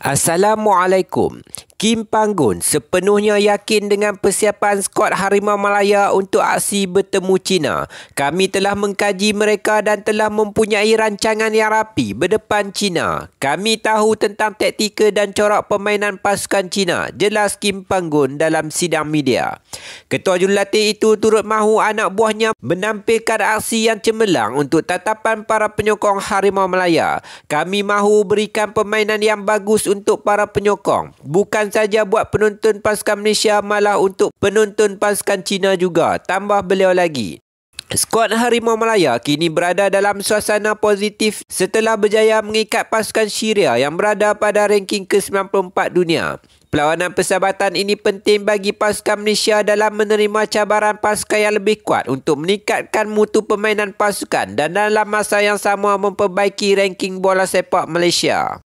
Assalamualaikum. Kim Panggun sepenuhnya yakin dengan persiapan skuad Harimau Malaya untuk aksi bertemu China. Kami telah mengkaji mereka dan telah mempunyai rancangan yang rapi berdepan China. Kami tahu tentang taktika dan corak permainan pasukan China, jelas Kim Panggun dalam sidang media. Ketua jurulatih itu turut mahu anak buahnya menampilkan aksi yang cemerlang untuk tatapan para penyokong Harimau Melaya. Kami mahu berikan permainan yang bagus untuk para penyokong. Bukan saja buat penonton pasukan Malaysia malah untuk penonton pasukan Cina juga. Tambah beliau lagi. Skuad Harimau Malaya kini berada dalam suasana positif setelah berjaya mengikat pasukan Syria yang berada pada ranking ke-94 dunia. Perlawanan persahabatan ini penting bagi pasukan Malaysia dalam menerima cabaran pasukan yang lebih kuat untuk meningkatkan mutu permainan pasukan dan dalam masa yang sama memperbaiki ranking bola sepak Malaysia.